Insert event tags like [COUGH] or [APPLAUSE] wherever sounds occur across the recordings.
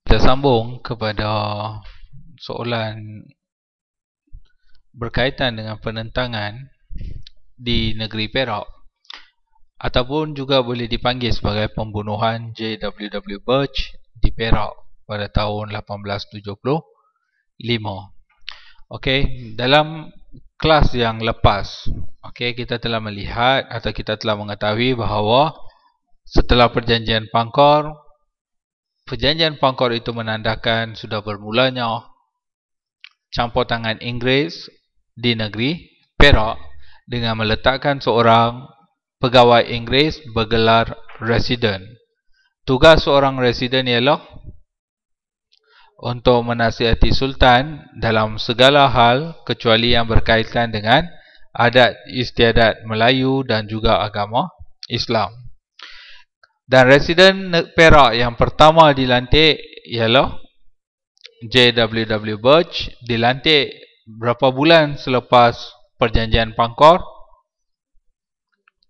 Kita sambung kepada soalan berkaitan dengan penentangan di negeri Perak ataupun juga boleh dipanggil sebagai pembunuhan JWW Birch di Perak pada tahun 1875. Okey, dalam kelas yang lepas, okey kita telah melihat atau kita telah mengetahui bahawa setelah perjanjian Pangkor, perjanjian Pangkor itu menandakan sudah bermulanya campur tangan Inggeris di negeri Perak dengan meletakkan seorang pegawai Inggeris bergelar resident. Tugas seorang resident ialah untuk menasihati sultan dalam segala hal kecuali yang berkaitan dengan adat istiadat Melayu dan juga agama Islam. Dan residen Perak yang pertama dilantik ialah JWW Birch dilantik berapa bulan selepas perjanjian Pangkor?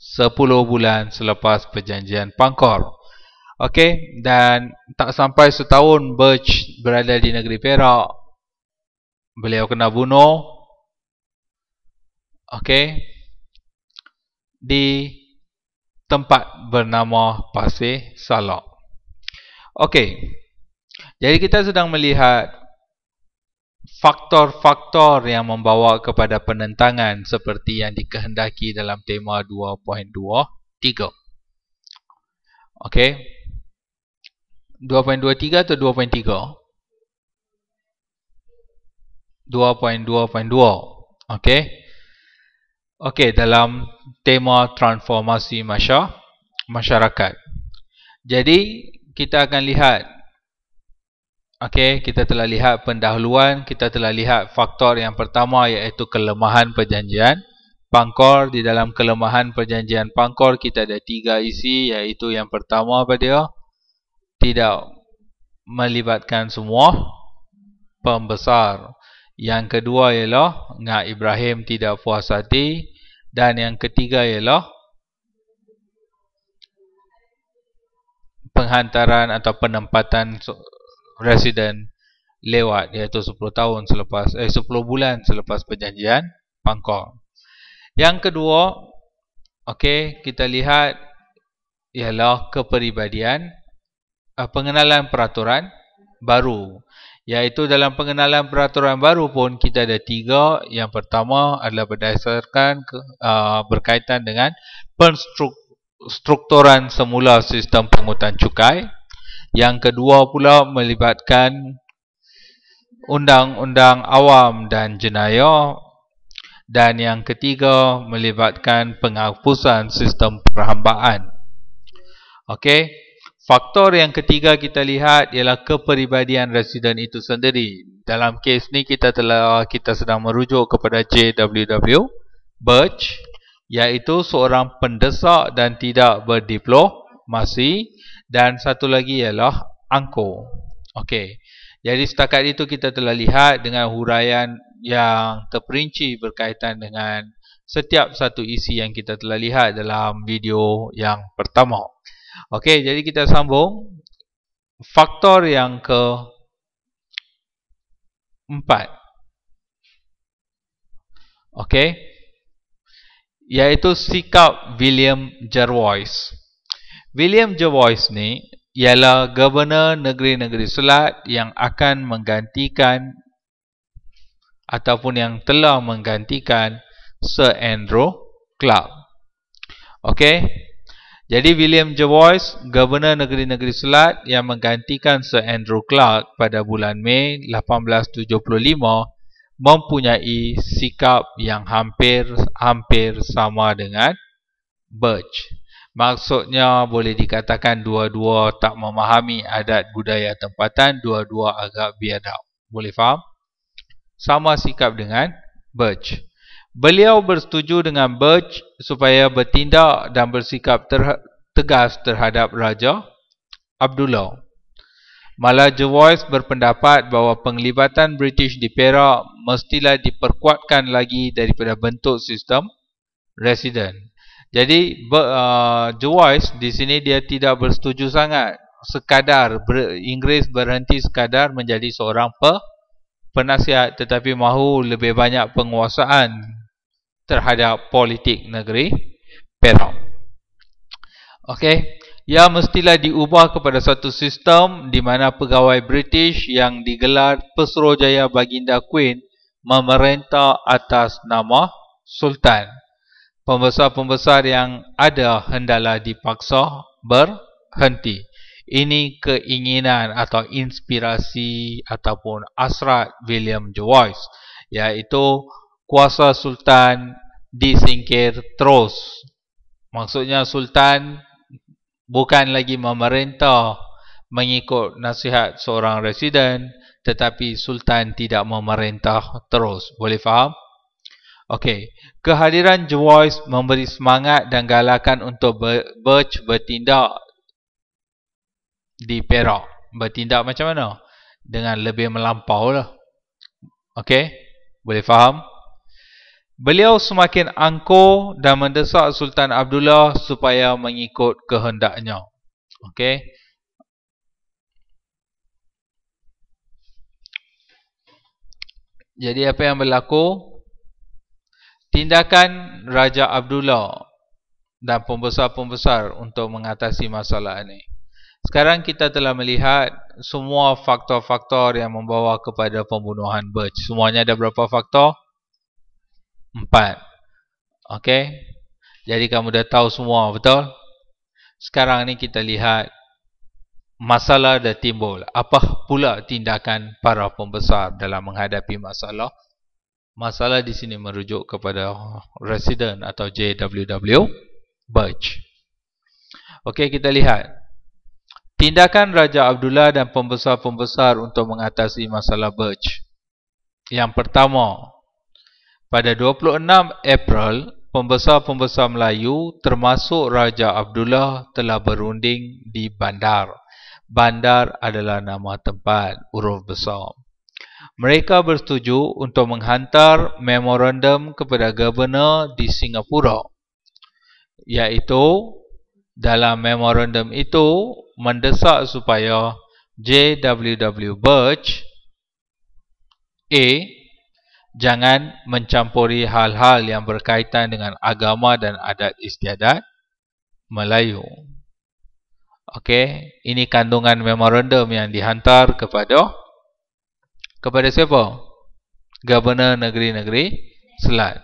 10 bulan selepas perjanjian Pangkor. Okey, dan tak sampai setahun Birch berada di negeri Perak. Beliau kena bunuh. Okey. Di tempat bernama Pasir Salak. Okey. Jadi kita sedang melihat faktor-faktor yang membawa kepada penentangan seperti yang dikehendaki dalam tema 2.23. Okey. 2.23 atau 2.3? 2.2.2. Okey. Okey, dalam tema transformasi masyarakat. Jadi, kita akan lihat. Okey, kita telah lihat pendahuluan. Kita telah lihat faktor yang pertama iaitu kelemahan perjanjian. Pangkor, di dalam kelemahan perjanjian pangkor, kita ada tiga isi iaitu yang pertama pada dia tidak melibatkan semua pembesar. Yang kedua ialah Ngak Ibrahim tidak puas hati. Dan yang ketiga ialah penghantaran atau penempatan resident lewat iaitu 10 tahun selepas eh 10 bulan selepas perjanjian pangkor. Yang kedua, okey, kita lihat ialah kepribadian Ah, pengenalan peraturan baru. Iaitu dalam pengenalan peraturan baru pun kita ada tiga. Yang pertama adalah berdasarkan ke, uh, berkaitan dengan penstrukturan semula sistem penghutang cukai. Yang kedua pula melibatkan undang-undang awam dan jenayah. Dan yang ketiga melibatkan penghapusan sistem perhambaan. Okey. Faktor yang ketiga kita lihat ialah kepribadian residen itu sendiri. Dalam kes ni kita telah kita sedang merujuk kepada JWW Birch iaitu seorang pendesak dan tidak berdiplomasi dan satu lagi ialah Angko. Okey. Jadi setakat itu kita telah lihat dengan huraian yang terperinci berkaitan dengan setiap satu isi yang kita telah lihat dalam video yang pertama. Okey, jadi kita sambung faktor yang ke 4. Okey. Iaitu sikap William Jervois. William Jervois ni ialah gubernur negeri-negeri Selat yang akan menggantikan ataupun yang telah menggantikan Sir Andrew Clark. Okey. Jadi William Jervois, Gubernur Negeri-Negeri Selat yang menggantikan Sir Andrew Clark pada bulan Mei 1875 mempunyai sikap yang hampir-hampir sama dengan Birch. Maksudnya boleh dikatakan dua-dua tak memahami adat budaya tempatan, dua-dua agak biadab. Boleh faham? Sama sikap dengan Birch. Beliau bersetuju dengan Birch supaya bertindak dan bersikap ter- tegas terhadap Raja Abdullah. Malah Joyce berpendapat bahawa penglibatan British di Perak mestilah diperkuatkan lagi daripada bentuk sistem resident. Jadi uh, Joyce di sini dia tidak bersetuju sangat sekadar ber- Inggeris berhenti sekadar menjadi seorang pe- penasihat tetapi mahu lebih banyak penguasaan terhadap politik negeri Perak. Okey, ia mestilah diubah kepada satu sistem di mana pegawai British yang digelar Pesrojaya Baginda Queen memerintah atas nama Sultan. Pembesar-pembesar yang ada hendalah dipaksa berhenti. Ini keinginan atau inspirasi ataupun asrat William Joyce iaitu kuasa sultan disingkir terus. Maksudnya sultan bukan lagi memerintah mengikut nasihat seorang residen tetapi sultan tidak memerintah terus. Boleh faham? Okey, kehadiran Juwais memberi semangat dan galakan untuk Birch bertindak di Perak. Bertindak macam mana? Dengan lebih melampau lah. Okey, boleh faham? Beliau semakin angkuh dan mendesak Sultan Abdullah supaya mengikut kehendaknya. Okey. Jadi apa yang berlaku? Tindakan Raja Abdullah dan pembesar-pembesar untuk mengatasi masalah ini. Sekarang kita telah melihat semua faktor-faktor yang membawa kepada pembunuhan Birch. Semuanya ada berapa faktor? Empat. Okey. Jadi kamu dah tahu semua, betul? Sekarang ni kita lihat masalah dah timbul. Apa pula tindakan para pembesar dalam menghadapi masalah? Masalah di sini merujuk kepada resident atau JWW Birch. Okey, kita lihat. Tindakan Raja Abdullah dan pembesar-pembesar untuk mengatasi masalah Birch. Yang pertama, pada 26 April, pembesar-pembesar Melayu termasuk Raja Abdullah telah berunding di bandar. Bandar adalah nama tempat uruf besar. Mereka bersetuju untuk menghantar memorandum kepada gubernur di Singapura. Iaitu dalam memorandum itu mendesak supaya JWW Birch A jangan mencampuri hal-hal yang berkaitan dengan agama dan adat istiadat Melayu. Okey, ini kandungan memorandum yang dihantar kepada kepada siapa? Gubernur negeri-negeri Selat.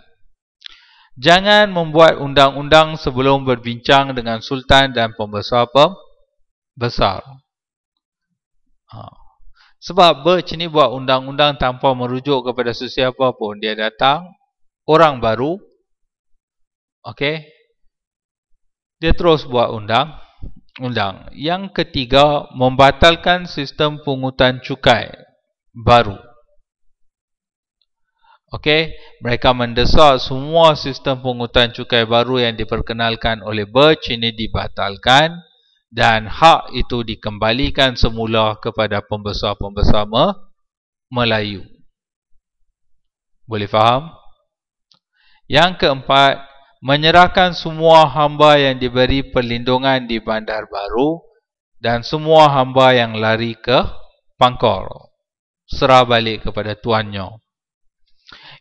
Jangan membuat undang-undang sebelum berbincang dengan sultan dan pembesar-pembesar. Ha. Sebab Birch ni buat undang-undang tanpa merujuk kepada sesiapa pun. Dia datang, orang baru. Okey. Dia terus buat undang. Undang. Yang ketiga, membatalkan sistem pungutan cukai baru. Okey. Mereka mendesak semua sistem pungutan cukai baru yang diperkenalkan oleh Birch ini dibatalkan. Dibatalkan dan hak itu dikembalikan semula kepada pembesar-pembesar Melayu. Boleh faham? Yang keempat, menyerahkan semua hamba yang diberi perlindungan di bandar baru dan semua hamba yang lari ke pangkor. Serah balik kepada tuannya.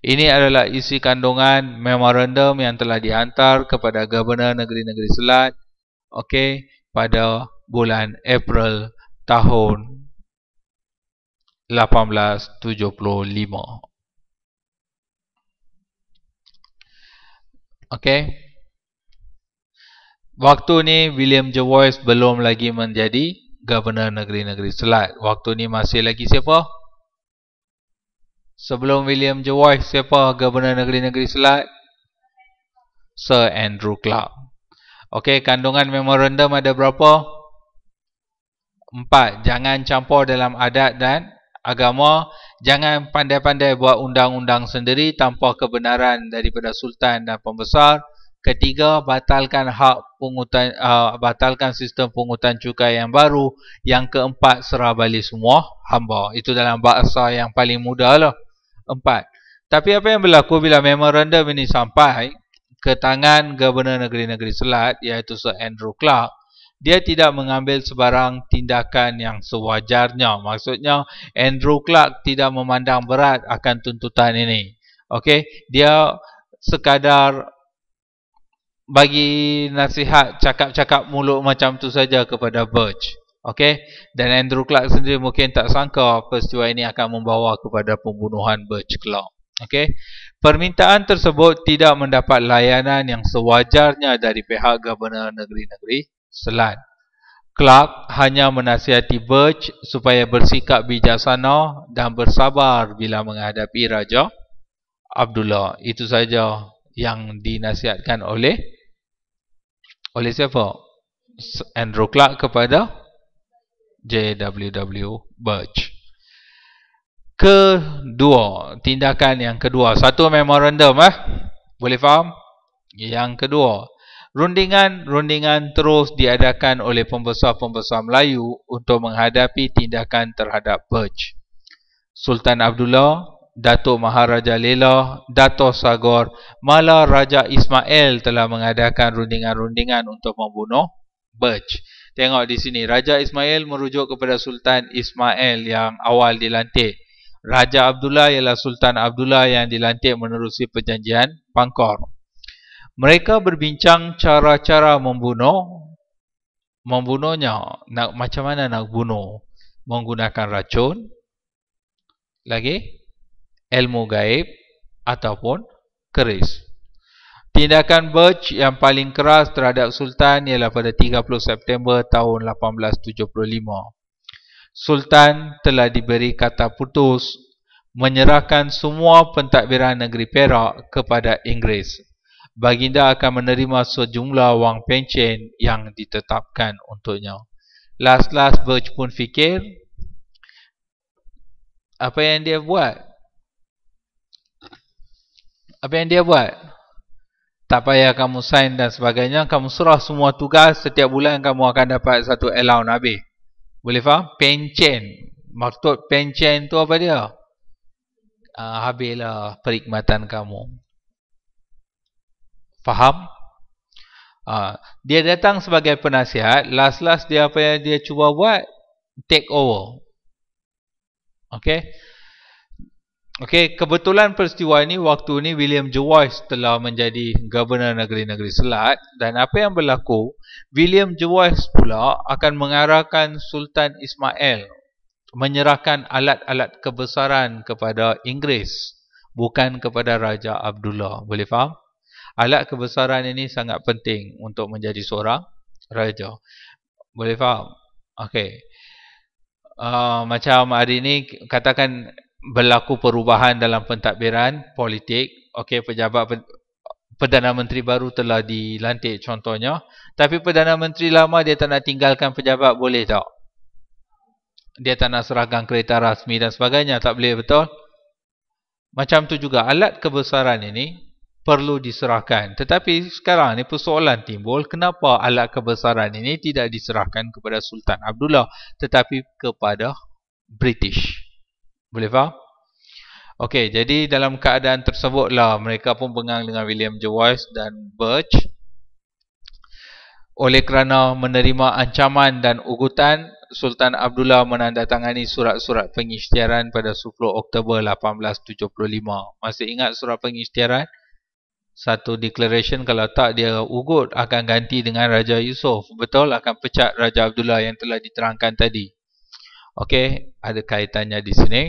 Ini adalah isi kandungan memorandum yang telah dihantar kepada Gubernur Negeri-Negeri Selat. Okey, pada bulan April tahun 1875. Okey. Waktu ni William Joyce belum lagi menjadi Gubernur Negeri-Negeri Selat. Waktu ni masih lagi siapa? Sebelum William Joyce siapa Gubernur Negeri-Negeri Selat? Sir Andrew Clark. Okey, kandungan memorandum ada berapa? Empat, jangan campur dalam adat dan agama. Jangan pandai-pandai buat undang-undang sendiri tanpa kebenaran daripada sultan dan pembesar. Ketiga, batalkan hak pungutan, uh, batalkan sistem pungutan cukai yang baru. Yang keempat, serah balik semua hamba. Itu dalam bahasa yang paling mudah lah. Empat. Tapi apa yang berlaku bila memorandum ini sampai, ke tangan Gubernur Negeri-Negeri Selat iaitu Sir Andrew Clark, dia tidak mengambil sebarang tindakan yang sewajarnya. Maksudnya Andrew Clark tidak memandang berat akan tuntutan ini. Okey, dia sekadar bagi nasihat cakap-cakap mulut macam tu saja kepada Birch. Okey, dan Andrew Clark sendiri mungkin tak sangka peristiwa ini akan membawa kepada pembunuhan Birch Clark. Okey. Permintaan tersebut tidak mendapat layanan yang sewajarnya dari pihak Gubernur Negeri-Negeri Selat. Clark hanya menasihati Birch supaya bersikap bijaksana dan bersabar bila menghadapi Raja Abdullah. Itu saja yang dinasihatkan oleh oleh siapa? Andrew Clark kepada JWW Birch kedua tindakan yang kedua satu memorandum eh boleh faham yang kedua rundingan-rundingan terus diadakan oleh pembesar-pembesar Melayu untuk menghadapi tindakan terhadap Perch Sultan Abdullah Datuk Maharaja Lela, Dato' Sagor, Malah Raja Ismail telah mengadakan rundingan-rundingan untuk membunuh Birch. Tengok di sini, Raja Ismail merujuk kepada Sultan Ismail yang awal dilantik. Raja Abdullah ialah Sultan Abdullah yang dilantik menerusi perjanjian Pangkor. Mereka berbincang cara-cara membunuh membunuhnya. Nak macam mana nak bunuh? Menggunakan racun. Lagi ilmu gaib ataupun keris. Tindakan Birch yang paling keras terhadap Sultan ialah pada 30 September tahun 1875. Sultan telah diberi kata putus menyerahkan semua pentadbiran negeri Perak kepada Inggeris. Baginda akan menerima sejumlah wang pencen yang ditetapkan untuknya. Last-last Birch pun fikir, apa yang dia buat? Apa yang dia buat? Tak payah kamu sign dan sebagainya, kamu serah semua tugas, setiap bulan kamu akan dapat satu allowance habis. Boleh faham? Pencen. Maksud pencen tu apa dia? Uh, habislah perikmatan kamu. Faham? Uh, dia datang sebagai penasihat. Last-last dia apa yang dia cuba buat? Take over. Okay? Okey, kebetulan peristiwa ini waktu ini William Joyce telah menjadi Governor negeri-negeri Selat dan apa yang berlaku, William Joyce pula akan mengarahkan Sultan Ismail menyerahkan alat-alat kebesaran kepada Inggeris bukan kepada Raja Abdullah. Boleh faham? Alat kebesaran ini sangat penting untuk menjadi seorang raja. Boleh faham? Okey. Uh, macam hari ini katakan berlaku perubahan dalam pentadbiran politik. Okey, pejabat Perdana Menteri baru telah dilantik contohnya. Tapi Perdana Menteri lama dia tak nak tinggalkan pejabat boleh tak? Dia tak nak serahkan kereta rasmi dan sebagainya. Tak boleh betul? Macam tu juga alat kebesaran ini perlu diserahkan. Tetapi sekarang ni persoalan timbul kenapa alat kebesaran ini tidak diserahkan kepada Sultan Abdullah tetapi kepada British. Boleh faham? Okey, jadi dalam keadaan tersebutlah mereka pun bengang dengan William Jewis dan Birch. Oleh kerana menerima ancaman dan ugutan, Sultan Abdullah menandatangani surat-surat pengisytiharan pada 10 Oktober 1875. Masih ingat surat pengisytiharan? Satu declaration kalau tak dia ugut akan ganti dengan Raja Yusof. Betul akan pecat Raja Abdullah yang telah diterangkan tadi. Okey, ada kaitannya di sini.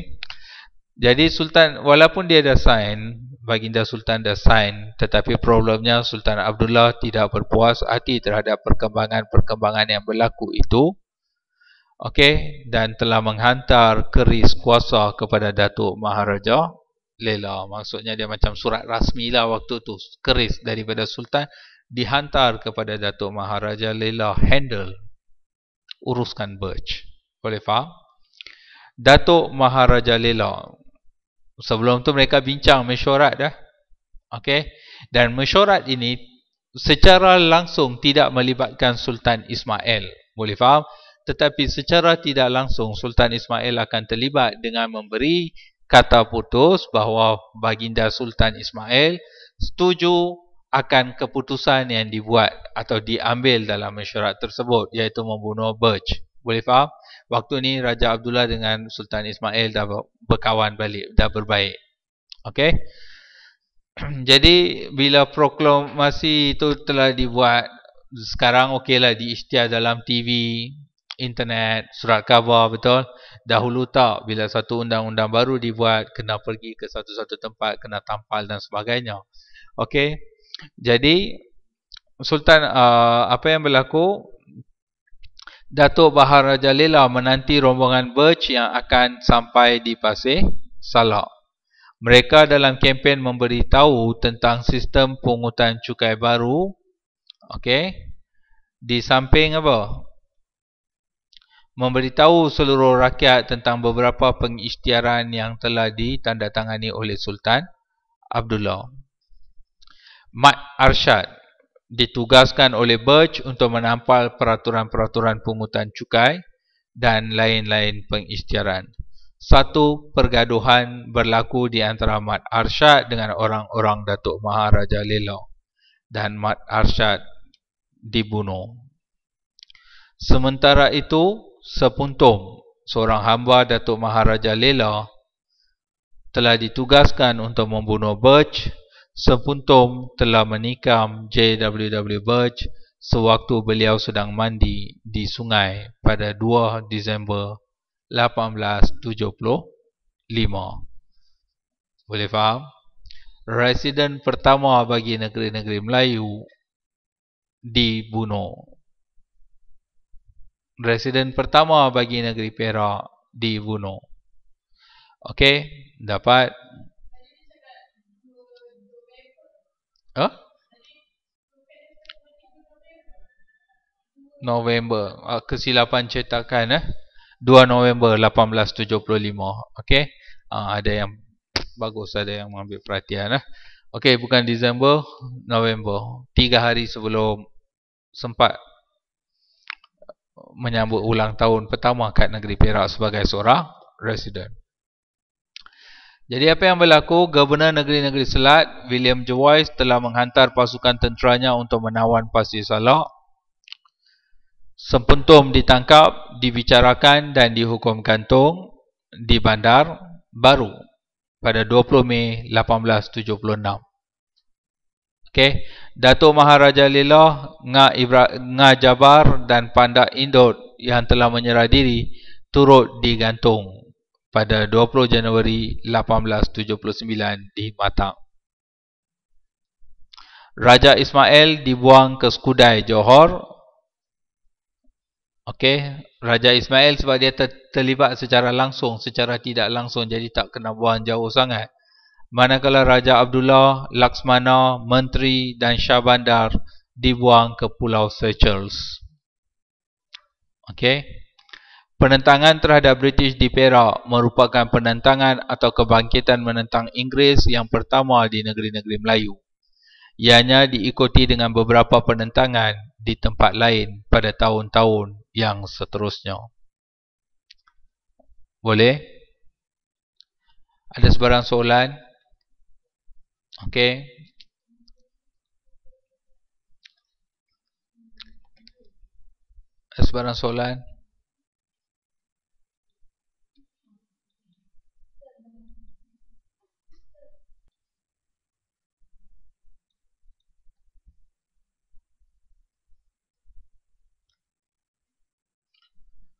Jadi Sultan walaupun dia dah sign, Baginda Sultan dah sign, tetapi problemnya Sultan Abdullah tidak berpuas hati terhadap perkembangan-perkembangan yang berlaku itu. okay? dan telah menghantar keris kuasa kepada Datuk Maharaja Lela. Maksudnya dia macam surat rasmi lah waktu tu keris daripada Sultan dihantar kepada Datuk Maharaja Lela handle uruskan Birch. Boleh faham? Datuk Maharaja Lela sebelum tu mereka bincang mesyuarat dah. Okey. Dan mesyuarat ini secara langsung tidak melibatkan Sultan Ismail. Boleh faham? Tetapi secara tidak langsung Sultan Ismail akan terlibat dengan memberi kata putus bahawa baginda Sultan Ismail setuju akan keputusan yang dibuat atau diambil dalam mesyuarat tersebut iaitu membunuh Birch. Boleh faham? waktu ni Raja Abdullah dengan Sultan Ismail dah berkawan balik, dah berbaik. Okey. [CLEARS THROAT] Jadi bila proklamasi itu telah dibuat, sekarang okeylah diisytihar dalam TV, internet, surat khabar betul. Dahulu tak bila satu undang-undang baru dibuat kena pergi ke satu-satu tempat, kena tampal dan sebagainya. Okey. Jadi Sultan uh, apa yang berlaku Datuk Bahar Raja Lela menanti rombongan Birch yang akan sampai di Pasir Salak. Mereka dalam kempen memberitahu tentang sistem pungutan cukai baru. Okey. Di samping apa? Memberitahu seluruh rakyat tentang beberapa pengisytiharan yang telah ditandatangani oleh Sultan Abdullah. Mat Arshad ditugaskan oleh Birch untuk menampal peraturan-peraturan pungutan cukai dan lain-lain pengisytiharan. Satu pergaduhan berlaku di antara Mat Arshad dengan orang-orang Datuk Maharaja Lelong dan Mat Arshad dibunuh. Sementara itu, Sepuntum, seorang hamba Datuk Maharaja Lela telah ditugaskan untuk membunuh Birch Sempuntum telah menikam JWW Birch sewaktu beliau sedang mandi di sungai pada 2 Disember 1875. Boleh faham? Residen pertama bagi negeri-negeri Melayu dibunuh. Residen pertama bagi negeri Perak dibunuh. Okey, dapat Ha? November. Uh, kesilapan cetakan eh. 2 November 1875. Okay, Uh, ada yang bagus ada yang mengambil perhatian eh. Okey, bukan Disember, November. Tiga hari sebelum sempat menyambut ulang tahun pertama kat negeri Perak sebagai seorang resident. Jadi apa yang berlaku, Gubernur Negeri-Negeri Selat, William Joyce telah menghantar pasukan tenteranya untuk menawan Pasir Salak. Sempentum ditangkap, dibicarakan dan dihukum gantung di bandar baru pada 20 Mei 1876. Okey, Datuk Maharaja Lillah, Nga, Ibra- Nga Jabar dan Pandak Indot yang telah menyerah diri turut digantung pada 20 Januari 1879 di Matang. Raja Ismail dibuang ke Skudai Johor. Okey, Raja Ismail sebab dia ter- terlibat secara langsung, secara tidak langsung jadi tak kena buang jauh sangat. Manakala Raja Abdullah, Laksmana, Menteri dan Shah Bandar dibuang ke Pulau Seychelles. Okey. Penentangan terhadap British di Perak merupakan penentangan atau kebangkitan menentang Inggeris yang pertama di negeri-negeri Melayu. Ianya diikuti dengan beberapa penentangan di tempat lain pada tahun-tahun yang seterusnya. Boleh? Ada sebarang soalan? Okey. Ada sebarang soalan? Okey.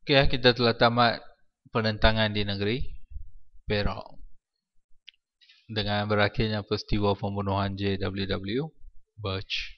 Okey, eh, kita telah tamat penentangan di negeri Perak dengan berakhirnya peristiwa pembunuhan JWW Birch.